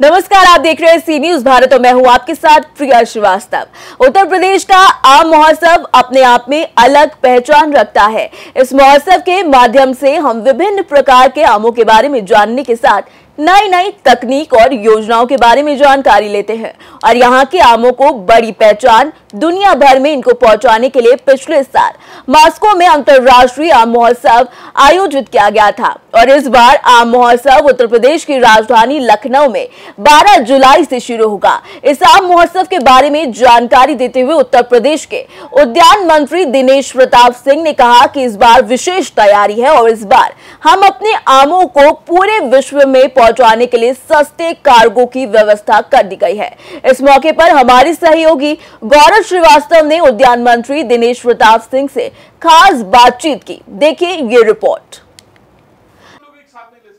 नमस्कार आप देख रहे हैं सी न्यूज भारत और मैं हूं आपके साथ प्रिया श्रीवास्तव उत्तर प्रदेश का आम महोत्सव अपने आप में अलग पहचान रखता है इस महोत्सव के माध्यम से हम विभिन्न प्रकार के आमों के बारे में जानने के साथ नई नई तकनीक और योजनाओं के बारे में जानकारी लेते हैं और यहाँ के आमों को बड़ी पहचान दुनिया भर में इनको पहुंचाने के लिए पिछले साल मॉस्को में अंतरराष्ट्रीय आम महोत्सव आयोजित किया गया था और इस बार आम महोत्सव उत्तर प्रदेश की राजधानी लखनऊ में 12 जुलाई से शुरू होगा इस आम महोत्सव के बारे में जानकारी देते हुए उत्तर प्रदेश के उद्यान मंत्री दिनेश प्रताप सिंह ने कहा की इस बार विशेष तैयारी है और इस बार हम अपने आमों को पूरे विश्व में पहुंचाने के लिए सस्ते कार्गो की व्यवस्था कर दी गई है इस मौके पर हमारी सहयोगी गौरव श्रीवास्तव ने उद्यान मंत्री दिनेश प्रताप सिंह से खास बातचीत की देखिए ये रिपोर्ट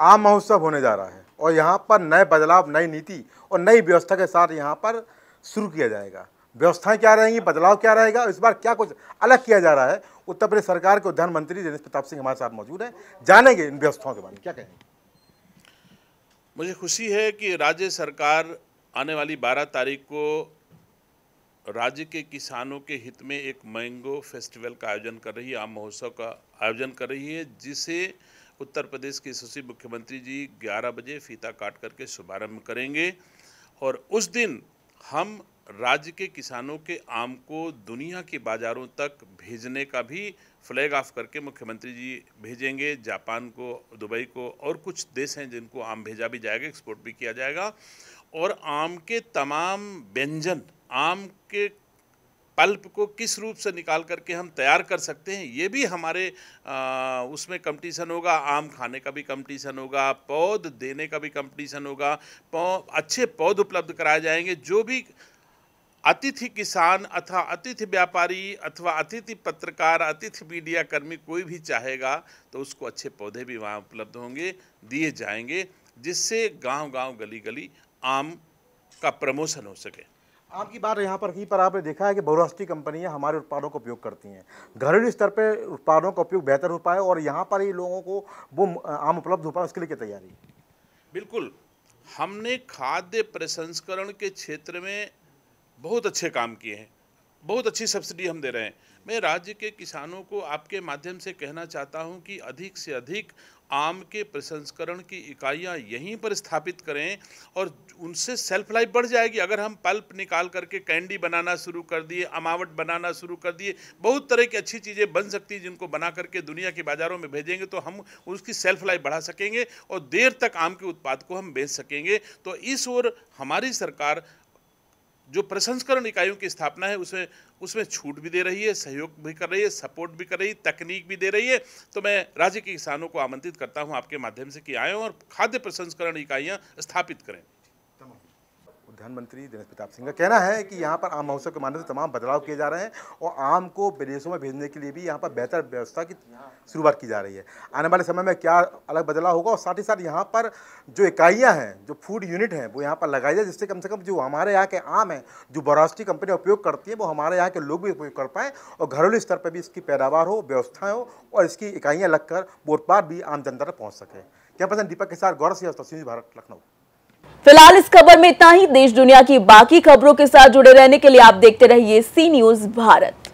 आम महोत्सव होने जा रहा है और यहाँ पर नए बदलाव नई नीति और नई व्यवस्था के साथ यहाँ पर शुरू किया जाएगा व्यवस्थाएं क्या रहेंगी बदलाव क्या रहेगा इस बार क्या कुछ अलग किया जा रहा है उत्तर प्रदेश सरकार के उद्यान मंत्री दिनेश प्रताप सिंह हमारे साथ मौजूद हैं जानेंगे इन व्यवस्थाओं के बारे में क्या कहेंगे मुझे खुशी है कि राज्य सरकार आने वाली 12 तारीख को राज्य के किसानों के हित में एक मैंगो फेस्टिवल का आयोजन कर रही है आम महोत्सव का आयोजन कर रही है जिसे उत्तर प्रदेश के यशस्वी मुख्यमंत्री जी 11 बजे फीता काट करके शुभारंभ करेंगे और उस दिन हम राज्य के किसानों के आम को दुनिया के बाज़ारों तक भेजने का भी फ्लैग ऑफ करके मुख्यमंत्री जी भेजेंगे जापान को दुबई को और कुछ देश हैं जिनको आम भेजा भी जाएगा एक्सपोर्ट भी किया जाएगा और आम के तमाम व्यंजन आम के पल्प को किस रूप से निकाल करके हम तैयार कर सकते हैं ये भी हमारे आ, उसमें कंपटीशन होगा आम खाने का भी कंपटीशन होगा पौध देने का भी कंपटीशन होगा पौ अच्छे पौध उपलब्ध कराए जाएंगे जो भी अतिथि किसान अथवा अतिथि व्यापारी अथवा अतिथि पत्रकार अतिथि मीडिया कर्मी कोई भी चाहेगा तो उसको अच्छे पौधे भी वहाँ उपलब्ध होंगे दिए जाएंगे जिससे गांव गांव गली गली आम का प्रमोशन हो सके आम की बात यहाँ पर ही पर आपने देखा है कि बहुराष्ट्रीय कंपनियाँ हमारे उत्पादों का उपयोग करती हैं घरेलू स्तर पर उत्पादों का उपयोग बेहतर हो पाए और यहाँ पर ही लोगों को वो आम उपलब्ध हो पाए उसके लिए क्या तैयारी बिल्कुल हमने खाद्य प्रसंस्करण के क्षेत्र में बहुत अच्छे काम किए हैं बहुत अच्छी सब्सिडी हम दे रहे हैं मैं राज्य के किसानों को आपके माध्यम से कहना चाहता हूं कि अधिक से अधिक आम के प्रसंस्करण की इकाइयां यहीं पर स्थापित करें और उनसे सेल्फ लाइफ बढ़ जाएगी अगर हम पल्प निकाल करके कैंडी बनाना शुरू कर दिए अमावट बनाना शुरू कर दिए बहुत तरह की अच्छी चीज़ें बन सकती हैं जिनको बना करके दुनिया के बाज़ारों में भेजेंगे तो हम उसकी सेल्फ लाइफ बढ़ा सकेंगे और देर तक आम के उत्पाद को हम बेच सकेंगे तो इस ओर हमारी सरकार जो प्रसंस्करण इकाइयों की स्थापना है उसमें उसमें छूट भी दे रही है सहयोग भी कर रही है सपोर्ट भी कर रही है तकनीक भी दे रही है तो मैं राज्य के किसानों को आमंत्रित करता हूँ आपके माध्यम से कि आएँ और खाद्य प्रसंस्करण इकाइयाँ स्थापित करें उद्यान मंत्री दिनेश प्रताप सिंह का कहना है कि यहाँ पर आम महोत्सव के माध्यम से तमाम बदलाव किए जा रहे हैं और आम को विदेशों में भेजने के लिए भी यहाँ पर बेहतर व्यवस्था की शुरुआत की जा रही है आने वाले समय में क्या अलग बदलाव होगा और साथ ही साथ यहाँ पर जो इकाइयाँ हैं जो फूड यूनिट हैं वो यहाँ पर लगाई जाए जिससे कम से कम जो हमारे यहाँ के आम हैं जो बरास्टी कंपनी उपयोग करती है वो हमारे यहाँ के लोग भी उपयोग कर पाएँ और घरेलू स्तर पर भी इसकी पैदावार हो व्यवस्थाएँ हो और इसकी इकाइयाँ लगकर वो उत्पाद भी आम जनता तक पहुँच सके पसंद दीपक के साथ गौरव सिंह भारत लखनऊ फिलहाल इस खबर में इतना ही देश दुनिया की बाकी खबरों के साथ जुड़े रहने के लिए आप देखते रहिए सी न्यूज भारत